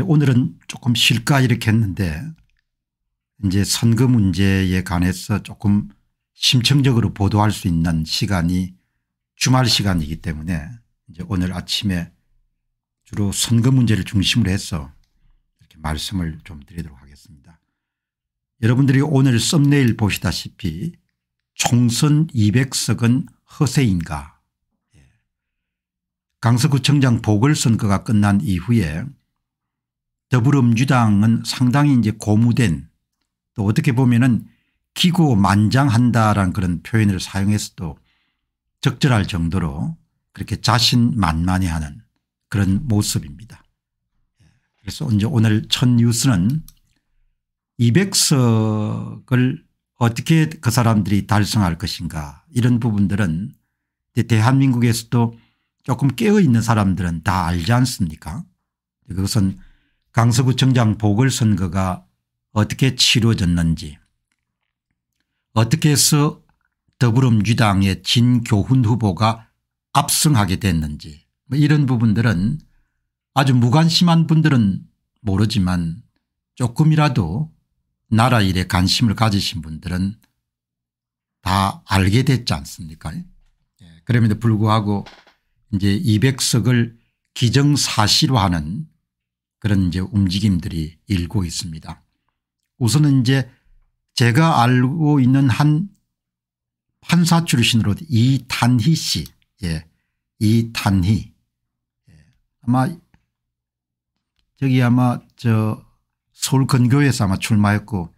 오늘은 조금 쉴까 이렇게 했는데 이제 선거 문제에 관해서 조금 심층적으로 보도할 수 있는 시간이 주말 시간이기 때문에 이제 오늘 아침에 주로 선거 문제를 중심으로 해서 이렇게 말씀을 좀 드리도록 하겠습니다. 여러분들이 오늘 썸네일 보시다시피 총선 200석은 허세인가 예. 강서구청장 보궐선거가 끝난 이후에 더불어민주당은 상당히 이제 고무된 또 어떻게 보면은 기고만장한다라는 그런 표현을 사용해서도 적절할 정도로 그렇게 자신만만해하는 그런 모습입니다. 그래서 이제 오늘 첫 뉴스는 200석을 어떻게 그 사람들이 달성할 것인가 이런 부분들은 대한민국에서도 조금 깨어있는 사람들은 다 알지 않습니까 그것은 강서구청장 보궐선거가 어떻게 치러졌는지 어떻게 해서 더불어민주당의 진교훈 후보가 압승하게 됐는지 뭐 이런 부분들은 아주 무관심한 분들은 모르지만 조금이라도 나라 일에 관심을 가지신 분들은 다 알게 됐지 않습니까 예, 그럼에도 불구하고 이제 200석을 기정사실화하는 그런 이제 움직임들이 일고 있습니다. 우선은 이제 제가 알고 있는 한 판사 출신으로 이탄희 씨, 예, 이탄희. 예. 아마 저기 아마 저 서울 근교에서 아마 출마했고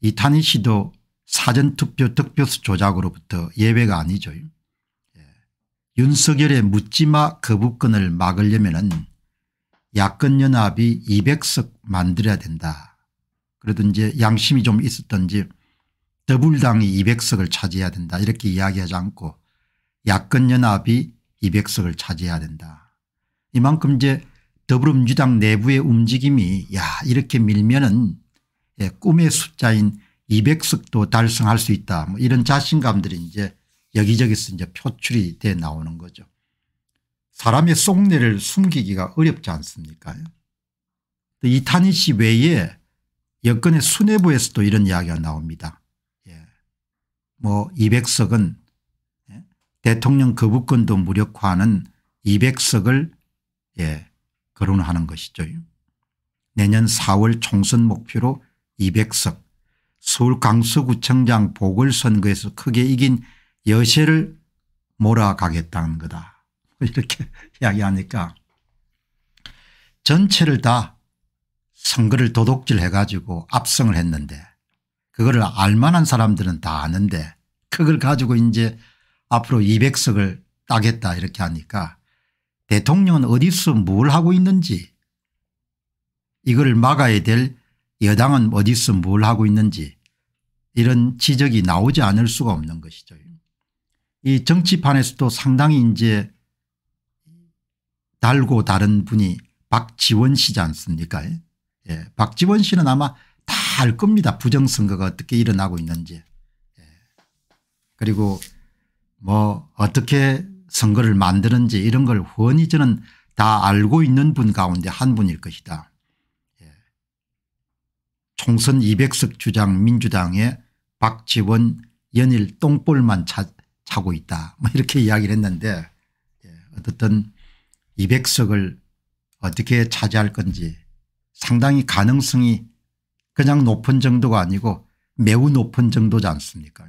이탄희 씨도 사전투표 득표수 조작으로부터 예외가 아니죠. 예. 윤석열의 묻지마 거부권을 막으려면 은 야권연합이 200석 만들어야 된다. 그러든지 양심이 좀 있었든지 더불당이 200석을 차지해야 된다 이렇게 이야기하지 않고 야권연합이 200석을 차지해야 된다. 이만큼 이제 더불어민주당 내부의 움직임이 야 이렇게 밀면은 예, 꿈의 숫자인 200석도 달성할 수 있다. 뭐 이런 자신감들이 이제 여기저기서 이제 표출이 돼 나오는 거죠. 사람의 속내를 숨기기가 어렵지 않습니까 이탄희 씨 외에 여건의 수뇌부에서도 이런 이야기가 나옵니다. 예. 뭐 200석은 예. 대통령 거부권도 무력화하는 200석을 예. 거론하는 것이죠. 내년 4월 총선 목표로 200석 서울 강서구청장 보궐선거에서 크게 이긴 여세를 몰아가겠다는 거다. 이렇게 이야기하니까 전체를 다 선거를 도둑질해 가지고 압승을 했는데 그거를 알만한 사람들은 다 아는데 그걸 가지고 이제 앞으로 200석을 따겠다 이렇게 하니까 대통령은 어디서 뭘 하고 있는지 이걸 막아야 될 여당은 어디서 뭘 하고 있는지 이런 지적이 나오지 않을 수가 없는 것이죠. 이 정치판에서도 상당히 이제 달고 다른 분이 박지원 씨지 않습니까 예. 박지원 씨는 아마 다 알 겁니다. 부정선거가 어떻게 일어나고 있는지 예. 그리고 뭐 어떻게 선거를 만드는지 이런 걸 훤히 저는 다 알고 있는 분 가운데 한 분일 것이다. 예. 총선 200석 주장 민주당의 박지원 연일 똥볼만 차, 차고 있다. 뭐 이렇게 이야기를 했는데 예, 어떻든 200석을 어떻게 차지할 건지 상당히 가능성이 그냥 높은 정도가 아니고 매우 높은 정도지 않습니까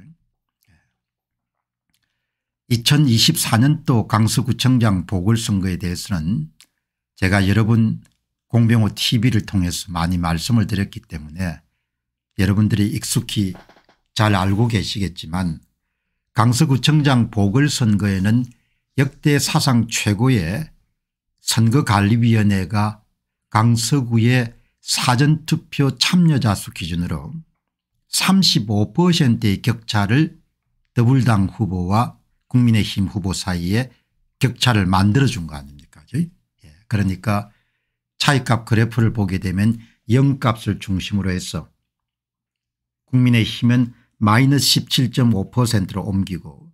2024년도 예. 강서구청장 보궐선거에 대해서는 제가 여러분 공병호 tv를 통해서 많이 말씀을 드렸기 때문에 여러분들이 익숙히 잘 알고 계시겠지만 강서구청장 보궐선거에는 역대 사상 최고의 선거관리위원회가 강서구의 사전투표 참여자 수 기준으로 35%의 격차를 더불당 후보와 국민의힘 후보 사이에 격차를 만들어준 거 아닙니까 예. 그러니까 차이값 그래프를 보게 되면 0값을 중심으로 해서 국민의힘은 마이너스 17.5%로 옮기고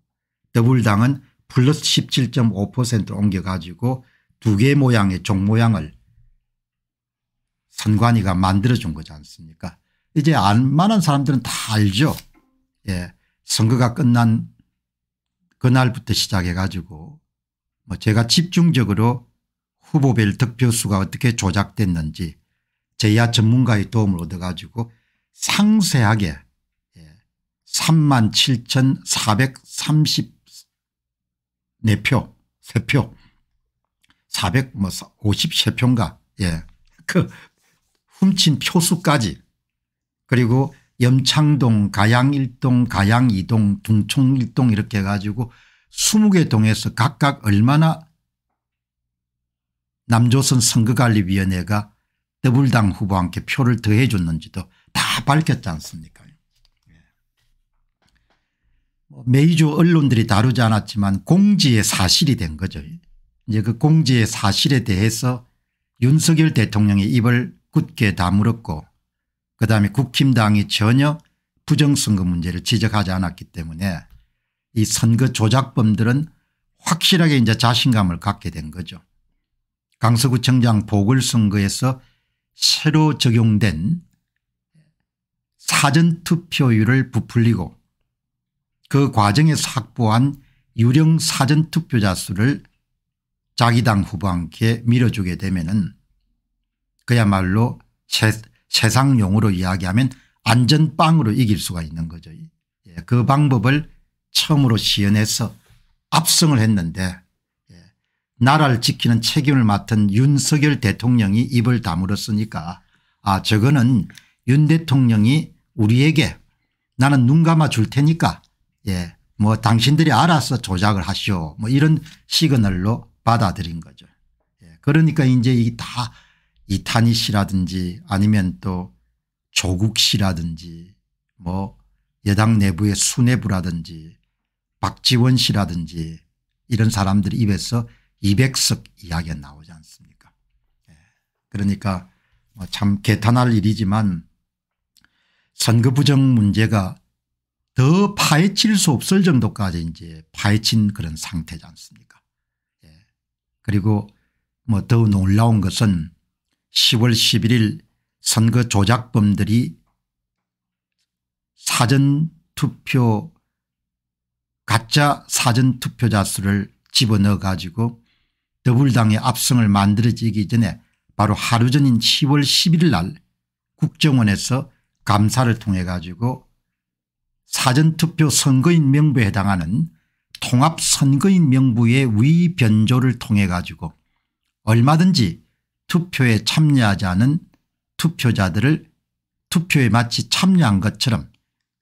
더불당은 플러스 17.5%로 옮겨가지고 두개 모양의 종 모양을 선관위가 만들어준 거지 않습니까 이제 알만한 사람들은 다 알죠. 예. 선거가 끝난 그날부터 시작해 가지고 뭐 제가 집중적으로 후보별 득표수가 어떻게 조작됐는지 제야 전문가의 도움을 얻어 가지고 상세하게 37,434표 예, 3표 453표인가 뭐 예. 그 훔친 표수까지 그리고 염창동 가양일동 가양이동 둥촌일동 이렇게 해가지고 20개 동에서 각각 얼마나 남조선 선거관리위원회가 더불당 후보와 함께 표를 더해 줬는지도 다 밝혔지 않습니까 메이저 예. 뭐 언론들이 다루지 않았지만 공지의 사실이 된 거죠. 이제 그 공지의 사실에 대해서 윤석열 대통령의 입을 굳게 다물었고 그다음에 국힘당이 전혀 부정선거 문제를 지적하지 않았기 때문에 이 선거 조작범들은 확실하게 이제 자신감을 갖게 된 거죠. 강서구청장 보궐선거에서 새로 적용된 사전투표율을 부풀리고 그 과정에서 확보한 유령 사전투표자 수를 자기 당 후보한테 밀어주게 되면은 그야말로 세, 세상 용어로 이야기하면 안전빵으로 이길 수가 있는 거죠. 예, 그 방법을 처음으로 시연해서 압승을 했는데 예, 나라를 지키는 책임을 맡은 윤석열 대통령이 입을 다물었으니까 아 저거는 윤 대통령이 우리에게 나는 눈 감아 줄 테니까 예, 뭐 당신들이 알아서 조작을 하시오 뭐 이런 시그널로 받아들인 거죠. 예, 그러니까 이제 이 다 이탄희 씨라든지 아니면 또 조국 씨라든지 뭐 여당 내부의 수뇌부라든지 박지원 씨라든지 이런 사람들 입에서 200석 이야기가 나오지 않습니까 예, 그러니까 뭐 참 개탄할 일이지만 선거 부정 문제가 더 파헤칠 수 없을 정도까지 이제 파헤친 그런 상태지 않습니까 그리고 뭐 더 놀라운 것은 10월 11일 선거 조작범들이 사전투표 가짜 사전투표자 수를 집어넣어 가지고 더불당의 압승을 만들어지기 전에 바로 하루 전인 10월 11일 날 국정원에서 감사를 통해 가지고 사전투표 선거인 명부에 해당하는 통합선거인 명부의 위변조를 통해 가지고 얼마든지 투표에 참여하지 않은 투표자들을 투표에 마치 참여한 것처럼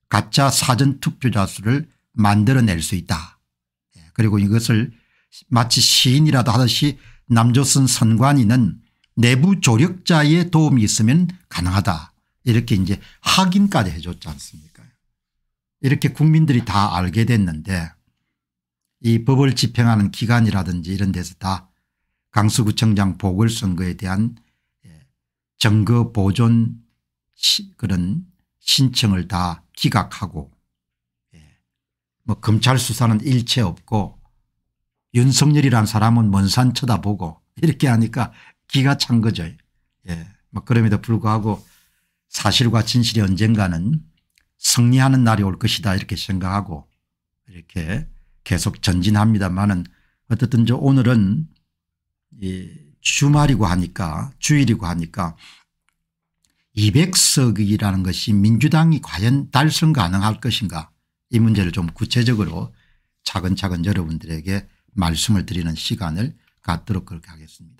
가짜 사전투표자 수를 만들어낼 수 있다. 예, 그리고 이것을 마치 시인이라도 하듯이 남조선 선관위는 내부 조력자의 도움이 있으면 가능하다. 이렇게 이제 확인까지 해줬지 않습니까 이렇게 국민들이 다 알게 됐는데 이 법을 집행하는 기관이라든지 이런 데서 다 강서구청장 보궐선거에 대한 예, 증거 보존 시 그런 신청을 다 기각하고 예, 뭐 검찰 수사는 일체 없고 윤석열이란 사람은 먼 산 쳐다보고 이렇게 하니까 기가 찬 거죠. 예. 뭐 그럼에도 불구하고 사실과 진실이 언젠가는 승리하는 날이 올 것이다 이렇게 생각하고 이렇게 계속 전진합니다만은 어떻든 저 오늘은 이 주말이고 하니까 주일이고 하니까 200석이라는 것이 민주당이 과연 달성 가능할 것인가 이 문제를 좀 구체적으로 차근차근 여러분들에게 말씀을 드리는 시간을 갖도록 그렇게 하겠습니다.